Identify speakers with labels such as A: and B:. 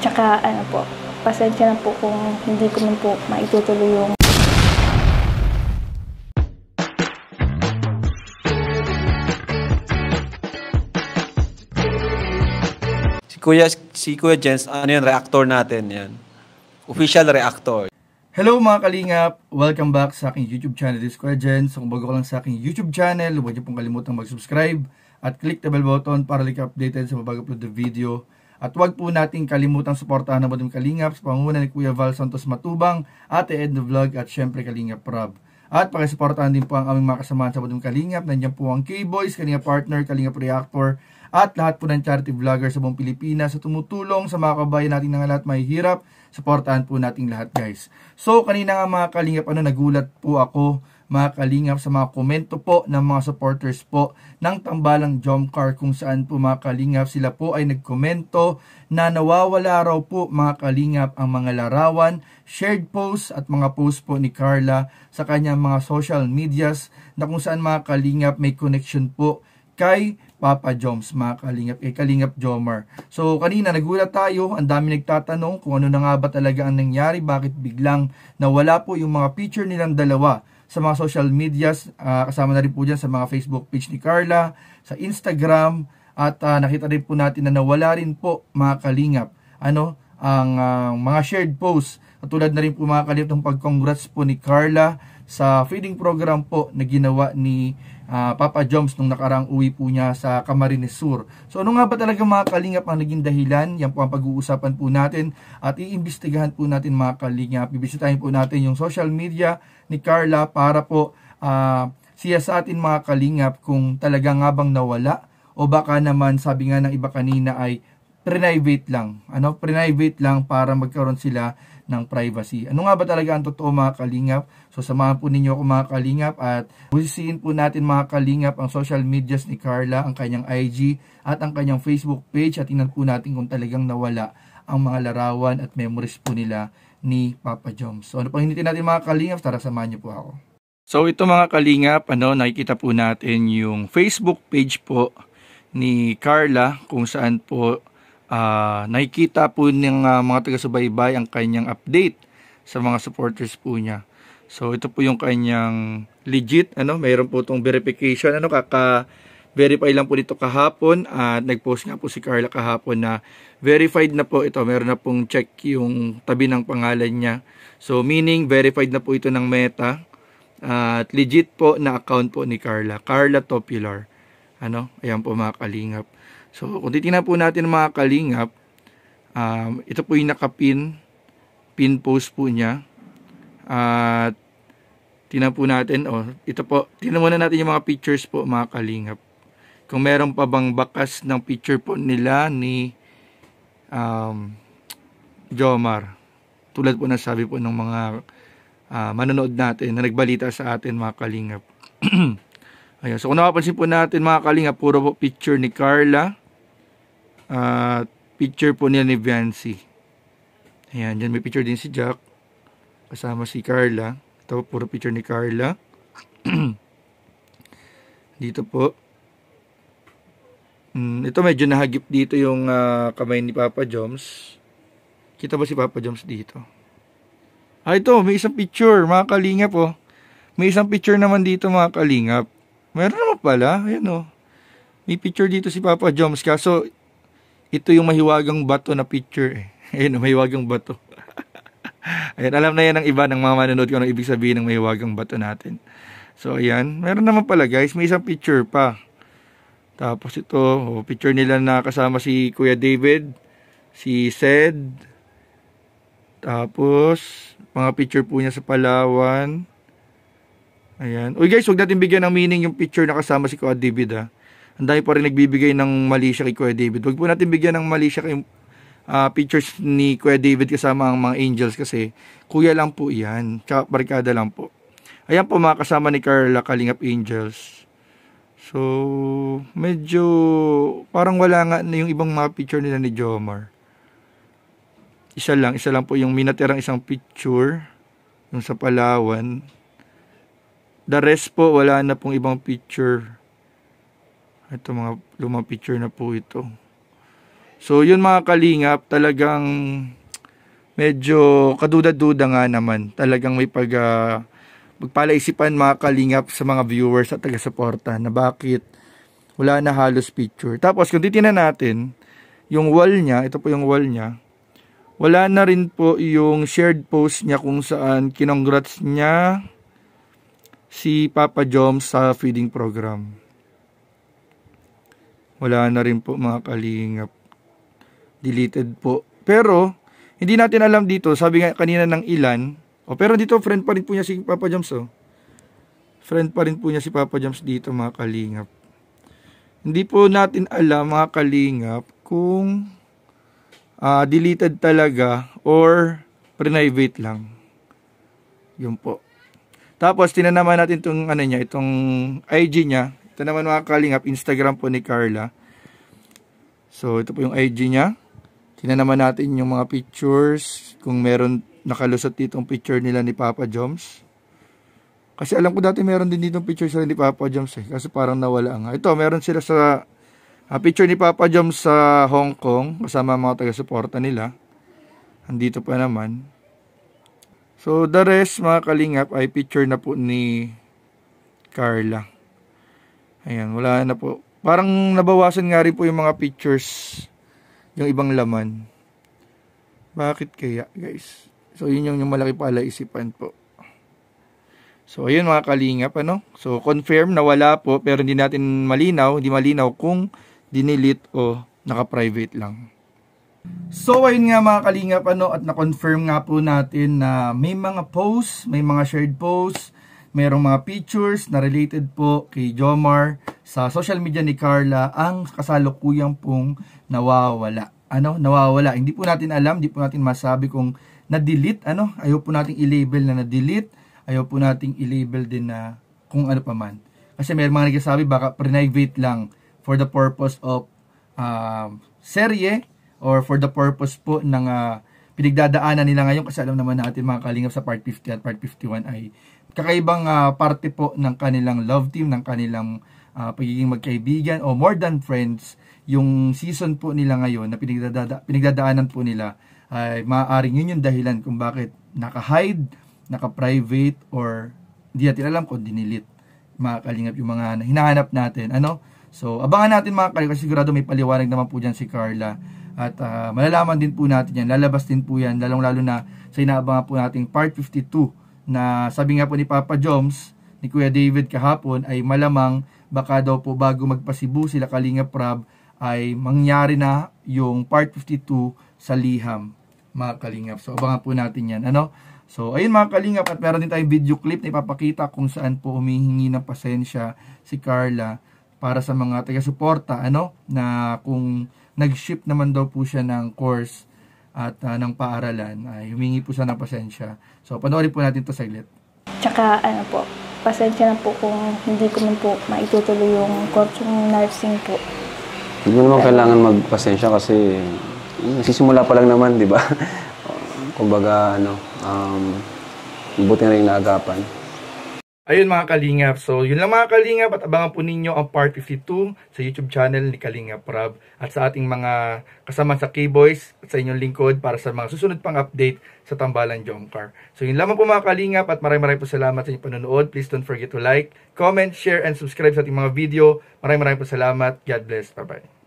A: Tsaka ano po, pasensya na po kung hindi ko man po maitutuloy yung Si Kuya, si Kuya Jens, ano yun, reactor natin yan. Official reactor. Hello mga kalingap! Welcome back sa aking YouTube channel. This is Kuya Jens. kung bago ka lang sa aking YouTube channel, huwag niyo pong kalimutang mag-subscribe at click the bell button para like updated sa mabago upload na video at huwag po nating kalimutang suportahan ng Badim Kalingap sa pangunguna ni Kuya Val Santos Matubang, Ate Ed the Vlog at syempre Kalingap Rob. At pakisuportahan din po ang aming mga kasamahan sa Badim Kalingap. Nandiyan po ang K-Boys, Kalingap Partner, Kalingap Reactor, at lahat po ng charity vlogger sa buong Pilipinas sa tumutulong sa mga kabayan natin na lahat may hirap. Suportahan po nating lahat guys. So kanina nga mga Kalingap, ano, nagulat po ako mga kalingap sa mga komento po ng mga supporters po ng Tambalang Jomcar kung saan po mga kalingap sila po ay nagkomento na nawawala raw po mga kalingap ang mga larawan, shared posts at mga posts po ni Carla sa kanyang mga social medias na kung saan mga kalingap may connection po kay Papa Joms, mga Kalingap, kay Kalingap Jomar. So, kanina nagulat tayo, ang dami nagtatanong kung ano na nga ba talaga ang nangyari, bakit biglang nawala po yung mga picture nilang dalawa sa mga social medias. Uh, kasama na rin po dyan sa mga Facebook page ni Carla, sa Instagram, at uh, nakita rin po natin na nawala rin po mga kalingap ano, ang uh, mga shared posts. At tulad na rin po mga kalingap ng pag-congrats po ni Carla sa feeding program po na ginawa ni uh, Papa Joms nung nakarang uwi po niya sa Camarines Sur. So ano nga ba talaga mga kalingap ang naging dahilan? Yan po ang pag-uusapan po natin at iimbestigahan po natin mga kalingap. Bibisitahin po natin yung social media ni Carla para po uh, siya sa atin mga kalingap kung talaga nga bang nawala o baka naman sabi nga ng iba kanina ay private lang. Ano? Private lang para magkaroon sila ng privacy. Ano nga ba talaga ang totoo mga kalingap? So samahan po ninyo ako mga kalingap at busisiin po natin mga kalingap ang social medias ni Carla, ang kanyang IG at ang kanyang Facebook page at tingnan po natin kung talagang nawala ang mga larawan at memories po nila ni Papa Joms. So ano pang hinitin natin mga kalingap? Tara samahan niyo po ako. So ito mga kalingap, ano, nakikita po natin yung Facebook page po ni Carla kung saan po Uh, nakikita po ng uh, ah, mga taga-subaybay ang kanyang update sa mga supporters po niya. So ito po yung kanyang legit ano, mayroon po tong verification ano kaka verify lang po dito kahapon at uh, nag-post nga po si Carla kahapon na verified na po ito. Meron na pong check yung tabi ng pangalan niya. So meaning verified na po ito ng Meta at uh, legit po na account po ni Carla. Carla Topilar. Ano? Ayan po mga kalingap. So, kung titingnan po natin mga kalingap, um, ito po yung nakapin, pin post po niya. At, uh, tingnan po natin, oh, ito po, tingnan muna natin yung mga pictures po mga kalingap. Kung meron pa bang bakas ng picture po nila ni um, Jomar. Tulad po na sabi po ng mga uh, manonood natin na nagbalita sa atin mga kalingap. Ayan, so kung napapansin po natin mga kalingap, puro po picture ni Carla uh, picture po nila ni Viancy. Ayan, dyan may picture din si Jack. Kasama si Carla. Ito puro picture ni Carla. dito po. Mm, ito medyo nahagip dito yung uh, kamay ni Papa Joms. Kita ba si Papa Joms dito? Ah, ito. May isang picture, mga kalingap po. Oh. May isang picture naman dito, mga kalingap. Meron naman pala. Ayan o. Oh. May picture dito si Papa Joms. Kaso, ito yung mahiwagang bato na picture eh. Ayun, mahiwagang bato. ayan, alam na yan ng iba ng mga manonood ko ano ibig sabihin ng mahiwagang bato natin. So, ayan. Meron naman pala guys, may isang picture pa. Tapos ito, oh, picture nila na kasama si Kuya David, si Sed, tapos, mga picture po niya sa Palawan. Ayan. Uy guys, huwag natin bigyan ng meaning yung picture na kasama si Kuya David ah ang pa rin nagbibigay ng mali siya kay Kuya David. Huwag po natin bigyan ng mali siya kay uh, pictures ni Kuya David kasama ang mga angels kasi kuya lang po yan. Tsaka barkada lang po. Ayan po mga kasama ni Carla Kalingap Angels. So, medyo parang wala nga na yung ibang mga picture nila ni Jomar. Isa lang, isa lang po yung minatirang isang picture yung sa Palawan. The rest po, wala na pong ibang picture ito mga lumang picture na po ito. So yun mga kalingap, talagang medyo kaduda-duda nga naman. Talagang may pag uh, magpalaisipan mga kalingap sa mga viewers at taga-suporta na bakit wala na halos picture. Tapos kung titingnan natin, yung wall niya, ito po yung wall niya, wala na rin po yung shared post niya kung saan kinongrats niya si Papa Jom sa feeding program. Wala na rin po mga kalingap. Deleted po. Pero, hindi natin alam dito. Sabi nga kanina ng ilan. O, pero dito, friend pa rin po niya si Papa Jams. Oh. Friend pa rin po niya si Papa Jams dito mga kalingap. Hindi po natin alam mga kalingap kung uh, deleted talaga or private lang. Yun po. Tapos tinanaman natin itong ano niya, itong IG niya. Ito naman mga kalingap, Instagram po ni Carla. So, ito po yung IG niya. Tingnan naman natin yung mga pictures. Kung meron nakalusot dito ditong picture nila ni Papa Joms. Kasi alam ko dati meron din dito ditong picture sila ni Papa Joms eh. Kasi parang nawala nga. Ito, meron sila sa uh, picture ni Papa Joms sa Hong Kong. Kasama mga taga-suporta nila. Andito pa naman. So, the rest mga kalingap ay picture na po ni Carla. Ayan, wala na po. Parang nabawasan nga rin po yung mga pictures, yung ibang laman. Bakit kaya, guys? So, yun yung, yung malaki pala isipan po. So, ayun mga kalingap, ano? So, confirm na wala po, pero hindi natin malinaw, hindi malinaw kung dinilit o naka-private lang. So, ayun nga mga kalingap, ano? At na-confirm nga po natin na may mga posts, may mga shared posts, merong mga pictures na related po kay Jomar sa social media ni Carla ang kasalukuyang pong nawawala. Ano? Nawawala. Hindi po natin alam, hindi po natin masabi kung na-delete. Ano? Ayaw po nating i-label na na-delete. Ayaw po nating i-label din na kung ano pa man. Kasi may mga nagsasabi baka private lang for the purpose of uh, serye or for the purpose po ng uh, pinagdadaanan nila ngayon kasi alam naman natin mga kalingap sa part 50 at part 51 ay kakaibang uh, parte po ng kanilang love team, ng kanilang uh, pagiging magkaibigan o more than friends yung season po nila ngayon na pinagdada, pinagdadaanan po nila ay maaaring yun yung dahilan kung bakit naka-hide, naka-private or hindi natin alam kung dinilit mga kalingap yung mga hinahanap natin ano so abangan natin mga kalingap sigurado may paliwanag naman po dyan si Carla at uh, malalaman din po natin yan, lalabas din po yan, lalong-lalo na sa inaabangan po nating part 52 na sabi nga po ni Papa Joms, ni Kuya David kahapon ay malamang baka daw po bago magpasibu sila Kalinga Prab ay mangyari na yung part 52 sa Liham mga kalingap. So abangan po natin yan. Ano? So ayun mga kalingap at meron din tayong video clip na ipapakita kung saan po humihingi ng pasensya si Carla para sa mga taga-suporta ano na kung nag shift naman daw po siya ng course at uh, ng paaralan. Ay, uh, humingi po siya ng pasensya. So, panoorin po natin to saglit. Tsaka, ano po, pasensya na po kung hindi ko man po maitutuloy yung course yung nursing po. Hindi mo naman kailangan magpasensya kasi nagsisimula pa lang naman, di ba? Kumbaga, ano, um, buti na rin naagapan. Ayun mga Kalingap. So, yun lang mga Kalingap at abangan po ninyo ang part 52 sa YouTube channel ni Kalingap Rob at sa ating mga kasama sa Keyboys at sa inyong lingkod para sa mga susunod pang update sa Tambalan Jongkar. So, yun lamang po mga Kalingap at maraming maraming po salamat sa inyong panonood. Please don't forget to like, comment, share, and subscribe sa ating mga video. Maraming maraming po salamat. God bless. Bye-bye.